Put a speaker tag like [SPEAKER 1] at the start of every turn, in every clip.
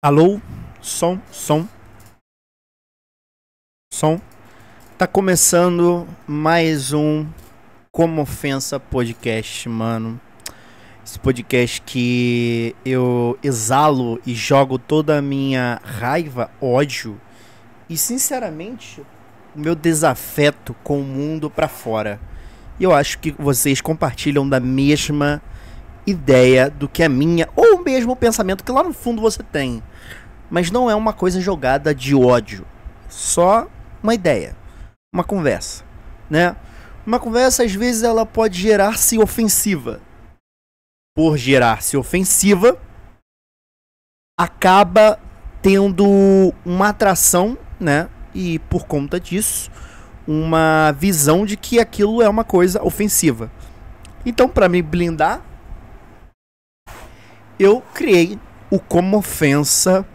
[SPEAKER 1] Alô? Som, som. Som. Tá começando mais um Como Ofensa Podcast, mano. Esse podcast que eu exalo e jogo toda a minha raiva, ódio e, sinceramente, o meu desafeto com o mundo pra fora. E eu acho que vocês compartilham da mesma ideia do que a é minha, ou mesmo o pensamento que lá no fundo você tem. Mas não é uma coisa jogada de ódio. Só uma ideia, uma conversa, né? Uma conversa às vezes ela pode gerar-se ofensiva. Por gerar-se ofensiva, acaba tendo uma atração, né? E por conta disso, uma visão de que aquilo é uma coisa ofensiva. Então, para me blindar, eu criei o Como Ofensa,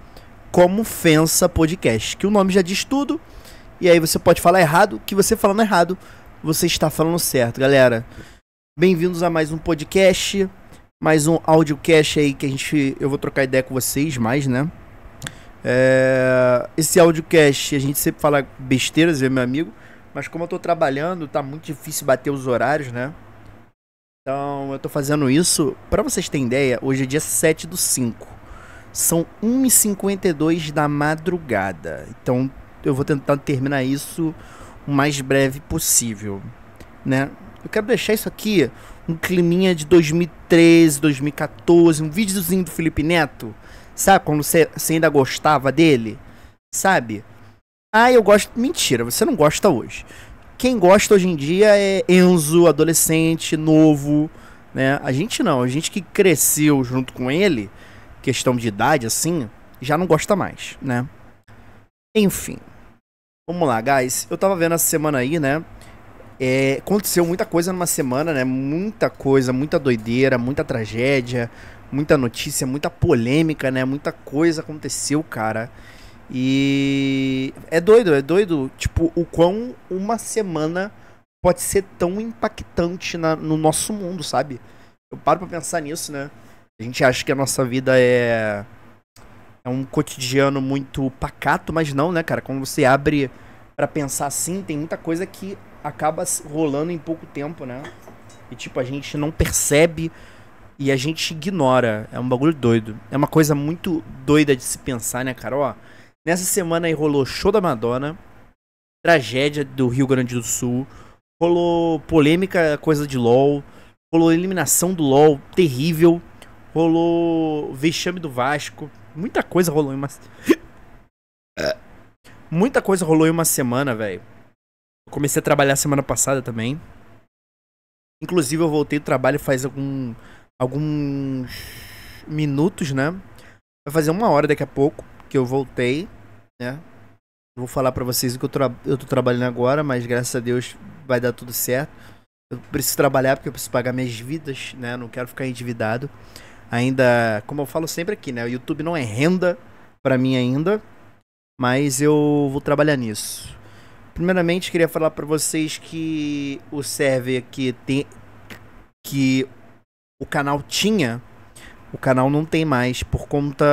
[SPEAKER 1] Como Ofensa Podcast, que o nome já diz tudo. E aí você pode falar errado, que você falando errado, você está falando certo, galera. Bem-vindos a mais um podcast, mais um audiocast aí que a gente, eu vou trocar ideia com vocês mais, né? É, esse audiocast a gente sempre fala besteiras, meu amigo, mas como eu tô trabalhando, tá muito difícil bater os horários, né? Então, eu tô fazendo isso, para vocês terem ideia, hoje é dia 7 do 5. São 1h52 da madrugada. Então, eu vou tentar terminar isso o mais breve possível, né? Eu quero deixar isso aqui um climinha de 2013, 2014, um videozinho do Felipe Neto, sabe? Quando você, você ainda gostava dele, sabe? Ah, eu gosto. Mentira, você não gosta hoje quem gosta hoje em dia é Enzo, adolescente, novo, né? A gente não, a gente que cresceu junto com ele, questão de idade assim, já não gosta mais, né? Enfim. Vamos lá, guys. Eu tava vendo essa semana aí, né? É, aconteceu muita coisa numa semana, né? Muita coisa, muita doideira, muita tragédia, muita notícia, muita polêmica, né? Muita coisa aconteceu, cara. E é doido, é doido, tipo, o quão uma semana pode ser tão impactante na, no nosso mundo, sabe? Eu paro pra pensar nisso, né? A gente acha que a nossa vida é. É um cotidiano muito pacato, mas não, né, cara? Quando você abre para pensar assim, tem muita coisa que acaba rolando em pouco tempo, né? E, tipo, a gente não percebe e a gente ignora. É um bagulho doido. É uma coisa muito doida de se pensar, né, cara? Ó. Nessa semana aí rolou show da Madonna, tragédia do Rio Grande do Sul, rolou polêmica, coisa de LOL, rolou eliminação do LOL, terrível, rolou vexame do Vasco, muita coisa rolou em uma. muita coisa rolou em uma semana, velho. Comecei a trabalhar semana passada também. Inclusive, eu voltei do trabalho faz algum, alguns minutos, né? Vai fazer uma hora daqui a pouco que eu voltei, né? Vou falar para vocês o que eu, tra eu tô trabalhando agora, mas graças a Deus vai dar tudo certo. Eu preciso trabalhar porque eu preciso pagar minhas vidas, né? não quero ficar endividado. Ainda, como eu falo sempre aqui, né? O YouTube não é renda para mim ainda, mas eu vou trabalhar nisso. Primeiramente, queria falar para vocês que o server que tem que o canal tinha o canal não tem mais por conta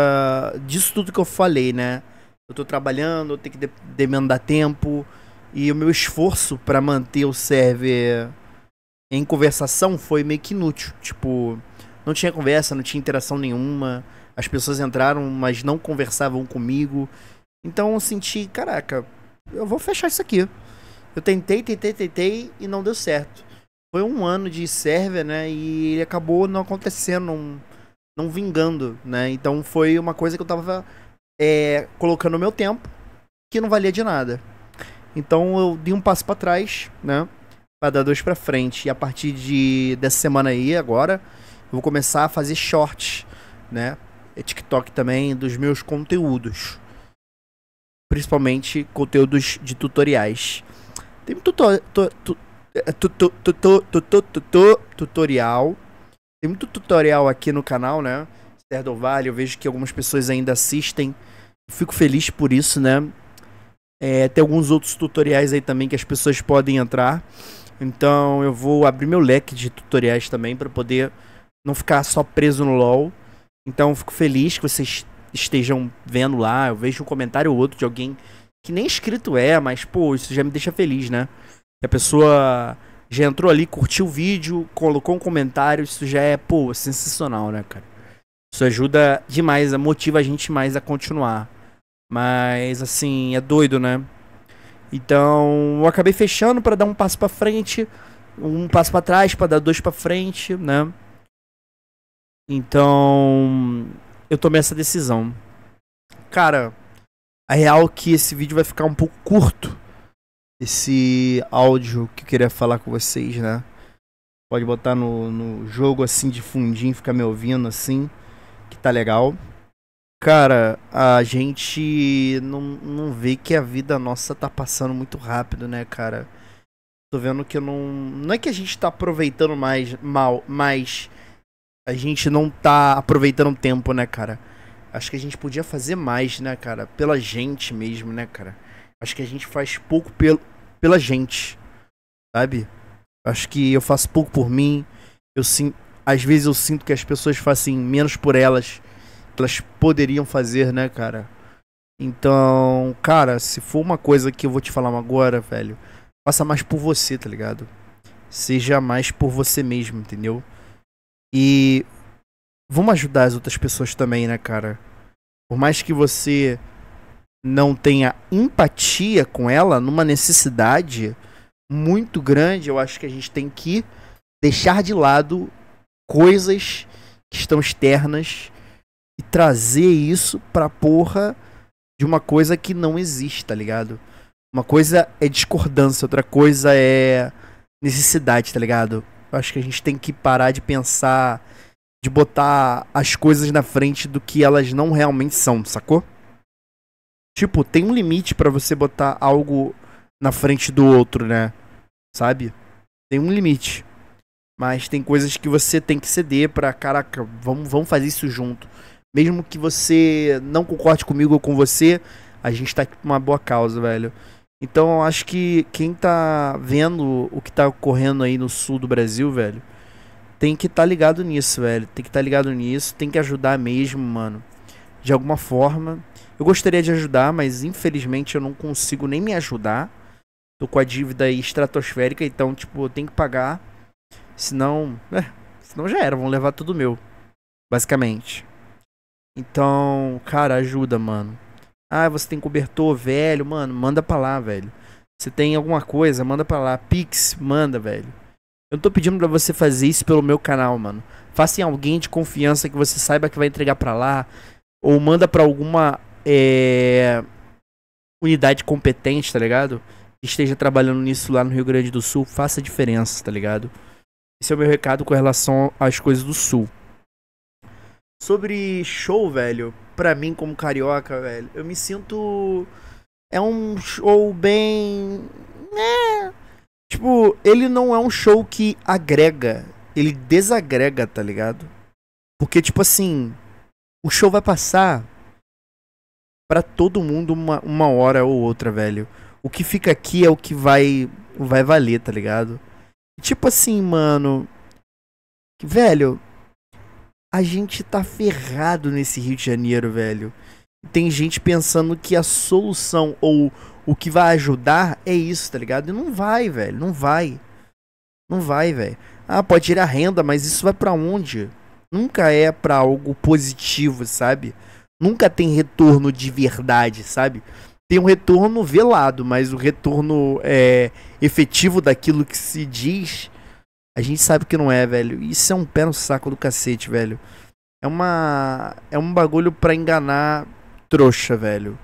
[SPEAKER 1] disso tudo que eu falei, né? Eu tô trabalhando, eu tenho que demandar tempo e o meu esforço para manter o server em conversação foi meio que inútil. Tipo, não tinha conversa, não tinha interação nenhuma. As pessoas entraram, mas não conversavam comigo. Então eu senti, caraca, eu vou fechar isso aqui. Eu tentei, tentei, tentei e não deu certo. Foi um ano de server, né? E ele acabou não acontecendo não vingando, né? Então foi uma coisa que eu tava é, colocando o meu tempo, que não valia de nada. Então eu dei um passo para trás, né? Pra dar dois pra frente. E a partir de dessa semana aí, agora, eu vou começar a fazer shorts, né? E é TikTok também, dos meus conteúdos. Principalmente conteúdos de tutoriais. Tem um é, tutorial tem muito tutorial aqui no canal, né? Stardew Vale, eu vejo que algumas pessoas ainda assistem. Fico feliz por isso, né? É, tem alguns outros tutoriais aí também que as pessoas podem entrar. Então eu vou abrir meu leque de tutoriais também para poder não ficar só preso no LoL. Então fico feliz que vocês estejam vendo lá. Eu vejo um comentário ou outro de alguém que nem inscrito é, mas pô, isso já me deixa feliz, né? Que a pessoa já entrou ali, curtiu o vídeo, colocou um comentário, isso já é, pô, sensacional, né, cara? Isso ajuda demais, motiva a gente mais a continuar. Mas, assim, é doido, né? Então, eu acabei fechando para dar um passo para frente, um passo para trás para dar dois para frente, né? Então, eu tomei essa decisão. Cara, a real é que esse vídeo vai ficar um pouco curto esse áudio que eu queria falar com vocês, né? Pode botar no, no jogo assim de fundinho, ficar me ouvindo assim, que tá legal. Cara, a gente não, não vê que a vida nossa tá passando muito rápido, né, cara? Tô vendo que não. Não é que a gente tá aproveitando mais mal, mas a gente não tá aproveitando o tempo, né, cara? Acho que a gente podia fazer mais, né, cara? Pela gente mesmo, né, cara? Acho que a gente faz pouco pelo, pela gente, sabe? Acho que eu faço pouco por mim. Eu sim, às vezes eu sinto que as pessoas fazem menos por elas que elas poderiam fazer, né, cara? Então, cara, se for uma coisa que eu vou te falar agora, velho, faça mais por você, tá ligado? Seja mais por você mesmo, entendeu? E vamos ajudar as outras pessoas também, né, cara? Por mais que você não tenha empatia com ela numa necessidade muito grande, eu acho que a gente tem que deixar de lado coisas que estão externas e trazer isso pra porra de uma coisa que não existe, tá ligado? Uma coisa é discordância, outra coisa é necessidade, tá ligado? Eu acho que a gente tem que parar de pensar, de botar as coisas na frente do que elas não realmente são, sacou? Tipo, tem um limite para você botar algo na frente do outro, né? Sabe? Tem um limite. Mas tem coisas que você tem que ceder pra, caraca, vamos, vamos fazer isso junto. Mesmo que você não concorde comigo ou com você, a gente tá aqui por uma boa causa, velho. Então eu acho que quem tá vendo o que tá ocorrendo aí no sul do Brasil, velho, tem que tá ligado nisso, velho. Tem que tá ligado nisso, tem que ajudar mesmo, mano. De alguma forma. Eu gostaria de ajudar, mas infelizmente eu não consigo nem me ajudar. Tô com a dívida estratosférica, então, tipo, eu tenho que pagar. Senão. É, senão já era, vão levar tudo meu. Basicamente. Então, cara, ajuda, mano. Ah, você tem cobertor velho, mano, manda pra lá, velho. Você tem alguma coisa, manda pra lá. Pix, manda, velho. Eu não tô pedindo pra você fazer isso pelo meu canal, mano. Faça em alguém de confiança que você saiba que vai entregar pra lá. Ou manda pra alguma é, unidade competente, tá ligado? Que esteja trabalhando nisso lá no Rio Grande do Sul, faça diferença, tá ligado? Esse é o meu recado com relação às coisas do Sul. Sobre show, velho, pra mim como carioca, velho, eu me sinto. É um show bem. É. Tipo, ele não é um show que agrega, ele desagrega, tá ligado? Porque, tipo assim, o show vai passar, para todo mundo uma, uma hora ou outra, velho. O que fica aqui é o que vai vai valer, tá ligado? Tipo assim, mano, velho, a gente tá ferrado nesse Rio de Janeiro, velho. Tem gente pensando que a solução ou o que vai ajudar é isso, tá ligado? E não vai, velho, não vai. Não vai, velho. Ah, pode a renda, mas isso vai para onde? Nunca é para algo positivo, sabe? nunca tem retorno de verdade, sabe? Tem um retorno velado, mas o retorno é, efetivo daquilo que se diz, a gente sabe que não é, velho. Isso é um pé no saco do cacete, velho. É uma. É um bagulho pra enganar trouxa, velho.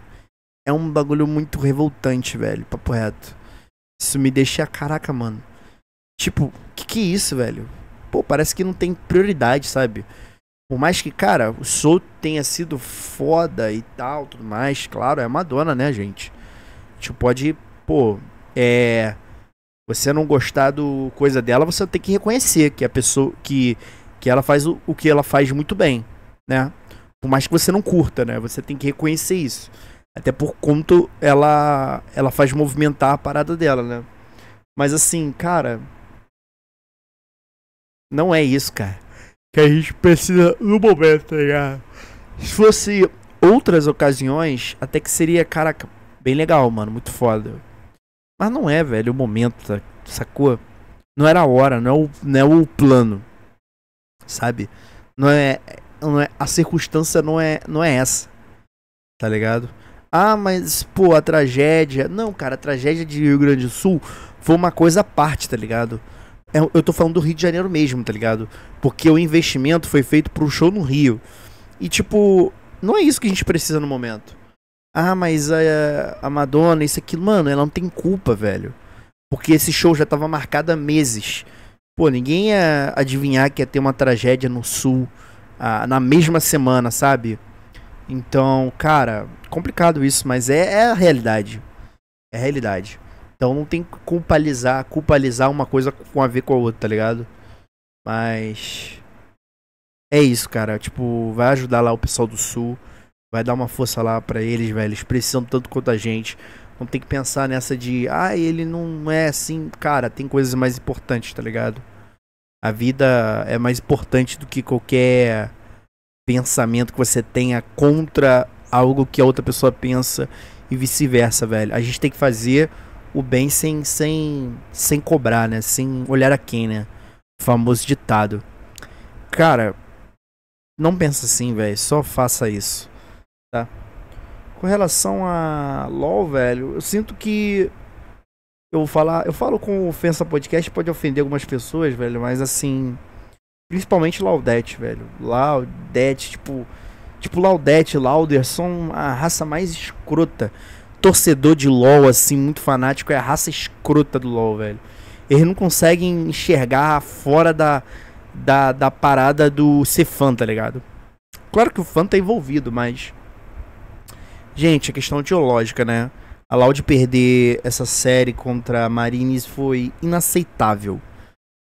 [SPEAKER 1] É um bagulho muito revoltante, velho. Papo reto. Isso me deixa. Caraca, mano. Tipo, que que é isso, velho? Pô, parece que não tem prioridade, sabe? Por mais que, cara, o Sol tenha sido foda e tal, tudo mais, claro, é Madonna, né, gente? A tipo, gente pode, pô, é. Você não gostar do coisa dela, você tem que reconhecer que a pessoa. que, que ela faz o, o que ela faz muito bem, né? Por mais que você não curta, né? Você tem que reconhecer isso. Até por conta ela ela faz movimentar a parada dela, né? Mas assim, cara. Não é isso, cara que a gente precisa no momento, tá ligado? Se fosse outras ocasiões, até que seria, caraca, bem legal, mano, muito foda. Mas não é, velho, o momento, tá? sacou? Não era a hora, não é o, não é o plano. Sabe? Não é, não é a circunstância não é, não é essa. Tá ligado? Ah, mas pô, a tragédia. Não, cara, a tragédia de Rio Grande do Sul foi uma coisa à parte, tá ligado? É eu tô falando do Rio de Janeiro mesmo, tá ligado? Porque o investimento foi feito pro show no Rio. E, tipo, não é isso que a gente precisa no momento. Ah, mas a, a Madonna, isso aqui, mano, ela não tem culpa, velho. Porque esse show já tava marcado há meses. Pô, ninguém ia adivinhar que ia ter uma tragédia no Sul na mesma semana, sabe? Então, cara, complicado isso, mas é, é a realidade. É a realidade. Então não tem que culpalizar, culpalizar uma coisa com a ver com a outra, tá ligado? Mas. É isso, cara. Tipo, vai ajudar lá o pessoal do Sul. Vai dar uma força lá para eles, velho. Eles precisam tanto quanto a gente. Não tem que pensar nessa de, ah, ele não é assim. Cara, tem coisas mais importantes, tá ligado? A vida é mais importante do que qualquer pensamento que você tenha contra algo que a outra pessoa pensa e vice-versa, velho. A gente tem que fazer o bem sem, sem, sem cobrar, né? Sem olhar a quem, né? O famoso ditado. Cara, não pensa assim, velho. Só faça isso, tá? Com relação a LOL, velho, eu sinto que eu vou falar, eu falo com ofensa podcast, pode ofender algumas pessoas, velho, mas assim, principalmente Laudete, velho. Laudete, tipo, tipo Laudete, Lauder são a raça mais escrota torcedor de LoL, assim, muito fanático, é a raça escrota do LoL, velho. Eles não conseguem enxergar fora da, da, da parada do ser fã, tá ligado? Claro que o fã tá envolvido, mas. Gente, a questão teológica, né? A Loud perder essa série contra a Marines foi inaceitável.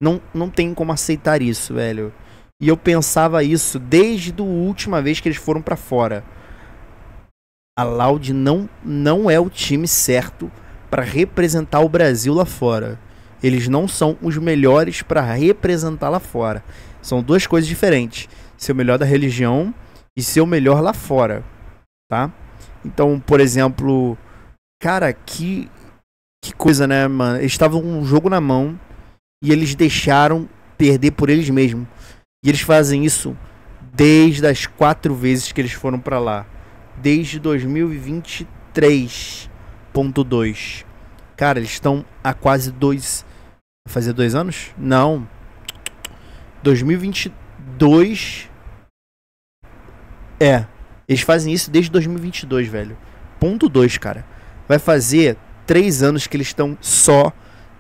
[SPEAKER 1] Não, não tem como aceitar isso, velho. E eu pensava isso desde a última vez que eles foram para fora a Loud não, não é o time certo para representar o Brasil lá fora. Eles não são os melhores para representar lá fora. São duas coisas diferentes: ser o melhor da religião e ser o melhor lá fora, tá? Então, por exemplo, cara, que que coisa, né, mano? Eles estavam com um jogo na mão e eles deixaram perder por eles mesmos. E eles fazem isso desde as quatro vezes que eles foram para lá desde 2023.2. Cara, eles estão há quase dois. Fazer dois anos? Não. 2022. É. Eles fazem isso desde 2022, velho. Ponto 2, cara. Vai fazer três anos que eles estão só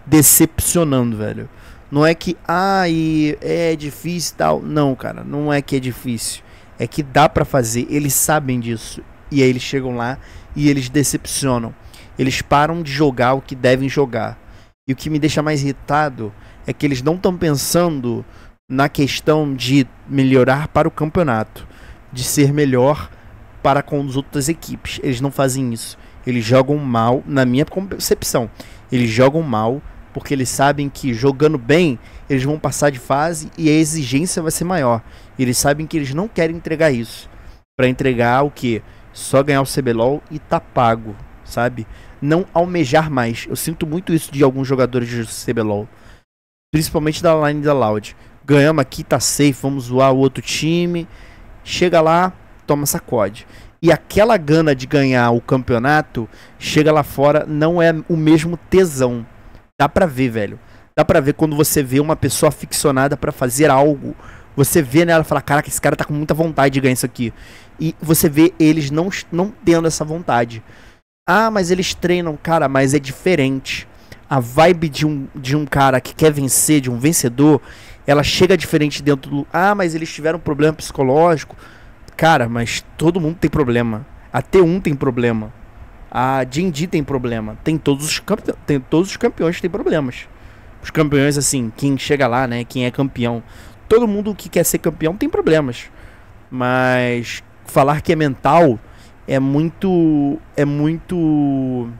[SPEAKER 1] decepcionando, velho. Não é que, ai, ah, é difícil e tal. Não, cara, não é que é difícil é que dá para fazer, eles sabem disso. E aí eles chegam lá e eles decepcionam. Eles param de jogar o que devem jogar. E o que me deixa mais irritado é que eles não estão pensando na questão de melhorar para o campeonato, de ser melhor para com as outras equipes. Eles não fazem isso. Eles jogam mal, na minha concepção. Eles jogam mal porque eles sabem que jogando bem eles vão passar de fase e a exigência vai ser maior. Eles sabem que eles não querem entregar isso. Para entregar o que? Só ganhar o CBLOL e tá pago, sabe? Não almejar mais. Eu sinto muito isso de alguns jogadores de CBLOL, principalmente da line da Loud. Ganhamos aqui, tá safe, vamos zoar o outro time. Chega lá, toma sacode. E aquela gana de ganhar o campeonato, chega lá fora, não é o mesmo tesão Dá pra ver, velho. Dá pra ver quando você vê uma pessoa ficcionada para fazer algo. Você vê nela e fala, caraca, esse cara tá com muita vontade de ganhar isso aqui. E você vê eles não, não tendo essa vontade. Ah, mas eles treinam, cara, mas é diferente. A vibe de um, de um cara que quer vencer, de um vencedor, ela chega diferente dentro do. Ah, mas eles tiveram um problema psicológico. Cara, mas todo mundo tem problema. Até um tem problema. A D&D tem problema. Tem todos os campeões, tem todos os campeões que tem problemas. Os campeões assim, quem chega lá, né, quem é campeão, todo mundo que quer ser campeão tem problemas. Mas falar que é mental é muito é muito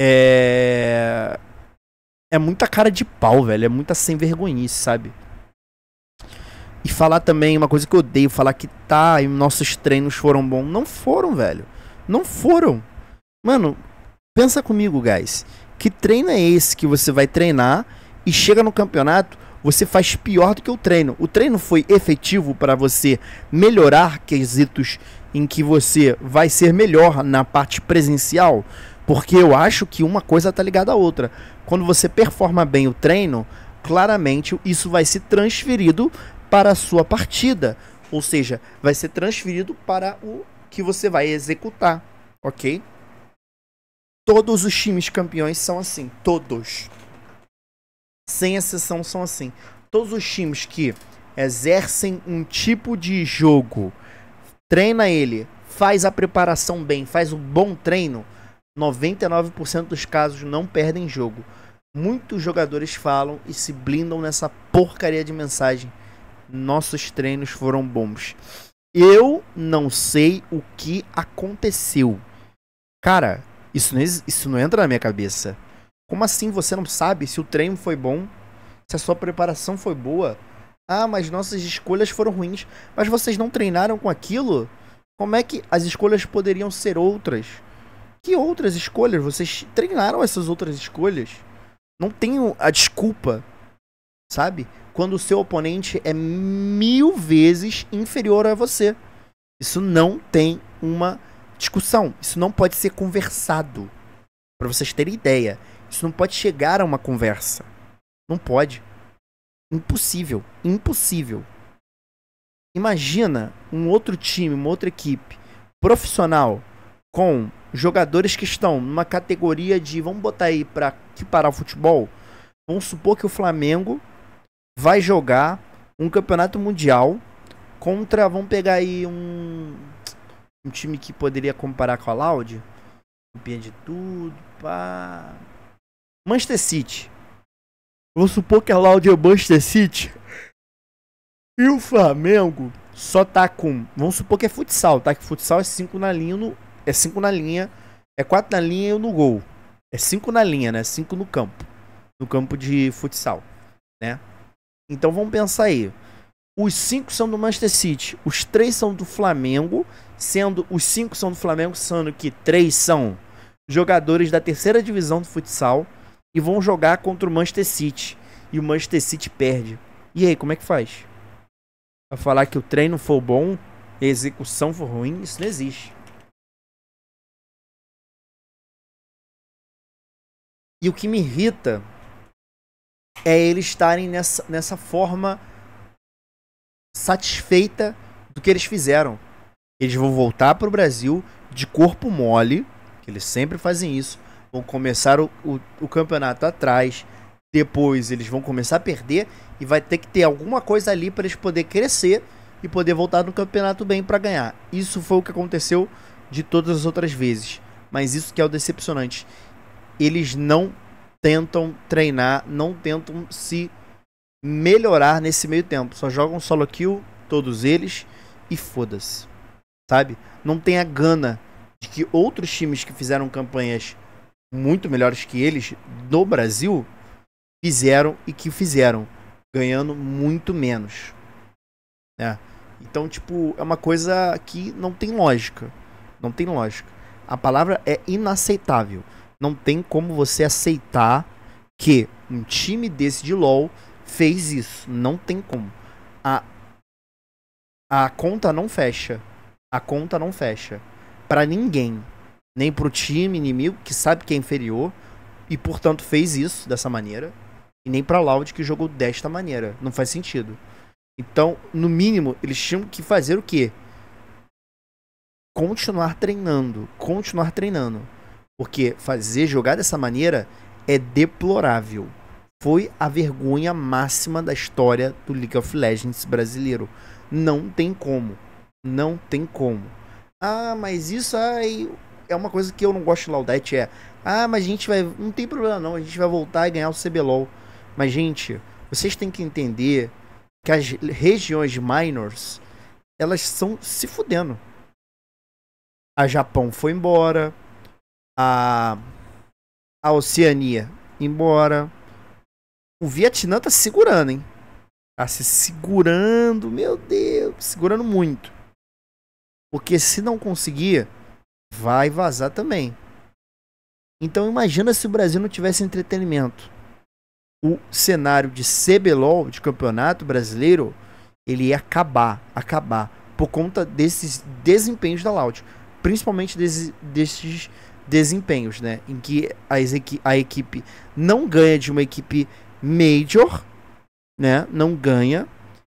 [SPEAKER 1] é é muita cara de pau, velho, é muita sem vergonhice, sabe? E falar também uma coisa que eu odeio, falar que tá, e nossos treinos foram bons. Não foram, velho. Não foram. Mano, pensa comigo, guys. Que treino é esse que você vai treinar e chega no campeonato, você faz pior do que o treino? O treino foi efetivo para você melhorar quesitos em que você vai ser melhor na parte presencial? Porque eu acho que uma coisa tá ligada à outra. Quando você performa bem o treino, claramente isso vai se transferido para a sua partida, ou seja, vai ser transferido para o que você vai executar, ok? Todos os times campeões são assim, todos. Sem exceção são assim. Todos os times que exercem um tipo de jogo, treina ele, faz a preparação bem, faz um bom treino, 99% dos casos não perdem jogo. Muitos jogadores falam e se blindam nessa porcaria de mensagem. Nossos treinos foram bons. Eu não sei o que aconteceu. Cara, isso não, isso não entra na minha cabeça. Como assim você não sabe se o treino foi bom? Se a sua preparação foi boa? Ah, mas nossas escolhas foram ruins. Mas vocês não treinaram com aquilo? Como é que as escolhas poderiam ser outras? Que outras escolhas? Vocês treinaram essas outras escolhas? Não tenho a desculpa sabe? Quando o seu oponente é mil vezes inferior a você. Isso não tem uma discussão. Isso não pode ser conversado. Para vocês terem ideia, isso não pode chegar a uma conversa. Não pode. Impossível. Impossível. Imagina um outro time, uma outra equipe profissional com jogadores que estão numa categoria de, vamos botar aí para que parar o futebol, vamos supor que o Flamengo vai jogar um campeonato mundial contra, vamos pegar aí um, um time que poderia comparar com a Loud, campeã de tudo, pá. Manchester City. Vou supor que a Loud é o Manchester City. E o Flamengo só tá com, vamos supor que é futsal, tá? Que futsal é 5 na linha, no, é 5 na linha, é 4 na linha e no gol. É 5 na linha, né? 5 no campo. No campo de futsal, né? Então vamos pensar aí. Os cinco são do Manchester City, os três são do Flamengo, sendo os cinco são do Flamengo, sendo que três são jogadores da terceira divisão do futsal e vão jogar contra o Manchester City. E o Manchester City perde. E aí, como é que faz? Pra falar que o treino foi bom e a execução foi ruim, isso não existe. E o que me irrita é eles estarem nessa, nessa forma satisfeita do que eles fizeram. Eles vão voltar para o Brasil de corpo mole, que eles sempre fazem isso, vão começar o, o, o, campeonato atrás, depois eles vão começar a perder e vai ter que ter alguma coisa ali para eles poder crescer e poder voltar no campeonato bem para ganhar. Isso foi o que aconteceu de todas as outras vezes, mas isso que é o decepcionante. Eles não tentam treinar, não tentam se melhorar nesse meio tempo. Só jogam solo kill, todos eles, e foda-se. Sabe? Não tem a gana de que outros times que fizeram campanhas muito melhores que eles no Brasil fizeram e que fizeram, ganhando muito menos. Né? Então, tipo, é uma coisa que não tem lógica. Não tem lógica. A palavra é inaceitável. Não tem como você aceitar que um time desse de LoL fez isso. Não tem como. A, a conta não fecha. A conta não fecha. para ninguém. Nem pro time inimigo, que sabe que é inferior. E portanto fez isso dessa maneira. E nem pra Loud, que jogou desta maneira. Não faz sentido. Então, no mínimo, eles tinham que fazer o quê? Continuar treinando. Continuar treinando. Porque fazer jogar dessa maneira é deplorável. Foi a vergonha máxima da história do League of Legends brasileiro. Não tem como. Não tem como. Ah, mas isso aí é uma coisa que eu não gosto de Laudete é. Ah, mas a gente vai. Não tem problema não, a gente vai voltar e ganhar o CBLOL. Mas, gente, vocês têm que entender que as regiões minors elas estão se fudendo. A Japão foi embora, a, a Oceania embora. O Vietnã tá segurando, hein? Tá se segurando, meu Deus, tá segurando muito. Porque se não conseguir, vai vazar também. Então imagina se o Brasil não tivesse entretenimento. O cenário de CBLOL, de campeonato brasileiro, ele ia acabar, acabar. Por conta desses desempenhos da Loud. Principalmente desses, desses desempenhos, né? Em que a, a equipe não ganha de uma equipe major, né? Não ganha.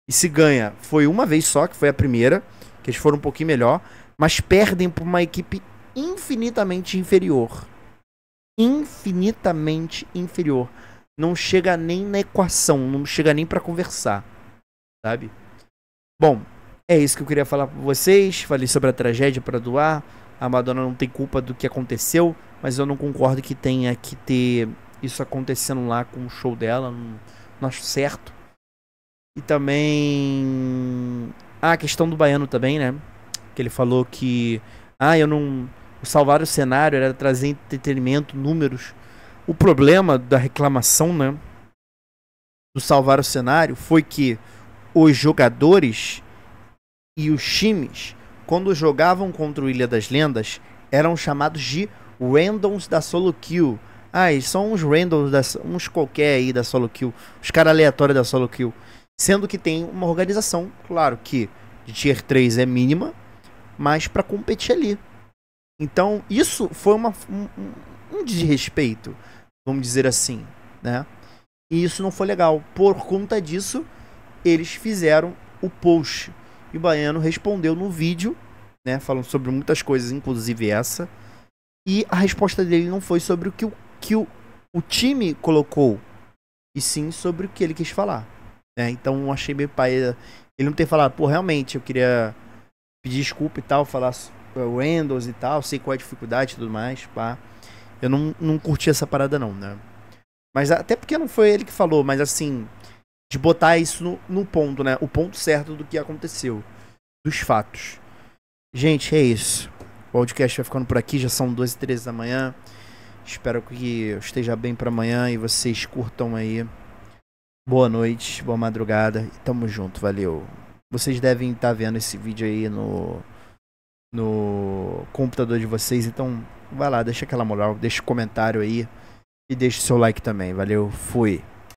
[SPEAKER 1] E se ganha, foi uma vez só, que foi a primeira, que eles foram um pouquinho melhor, mas perdem para uma equipe infinitamente inferior. Infinitamente inferior. Não chega nem na equação, não chega nem para conversar, sabe? Bom, é isso que eu queria falar para vocês. Falei sobre a tragédia para doar a Madonna não tem culpa do que aconteceu, mas eu não concordo que tenha que ter isso acontecendo lá com o show dela, não, não acho certo. E também ah, a questão do baiano também, né? Que ele falou que ah, eu não salvar o cenário era trazer entretenimento, números. O problema da reclamação, né, do salvar o cenário foi que os jogadores e os times quando jogavam contra o Ilha das Lendas, eram chamados de randoms da solo kill. Ah, eles são uns randoms, da, uns qualquer aí da solo kill, os caras aleatórios da solo kill. Sendo que tem uma organização, claro que de tier 3 é mínima, mas para competir ali. Então, isso foi uma, um, um desrespeito, vamos dizer assim, né? E isso não foi legal. Por conta disso, eles fizeram o post e o Baiano respondeu no vídeo, né? Falando sobre muitas coisas, inclusive essa. E a resposta dele não foi sobre o que o, que o, o time colocou, e sim sobre o que ele quis falar. Né? Então achei meio pai. ele não ter falado, pô, realmente eu queria pedir desculpa e tal, falar o Endos e tal, sei qual é a dificuldade e tudo mais, pá. Eu não, não curti essa parada não, né? Mas até porque não foi ele que falou, mas assim, de botar isso no, no ponto, né? O ponto certo do que aconteceu, dos fatos. Gente, é isso. O podcast vai ficando por aqui, já são 12 e 13 da manhã. Espero que eu esteja bem para amanhã e vocês curtam aí. Boa noite, boa madrugada e tamo junto, valeu. Vocês devem estar tá vendo esse vídeo aí no no computador de vocês, então vai lá, deixa aquela moral, deixa o um comentário aí e deixa o seu like também, valeu. Fui.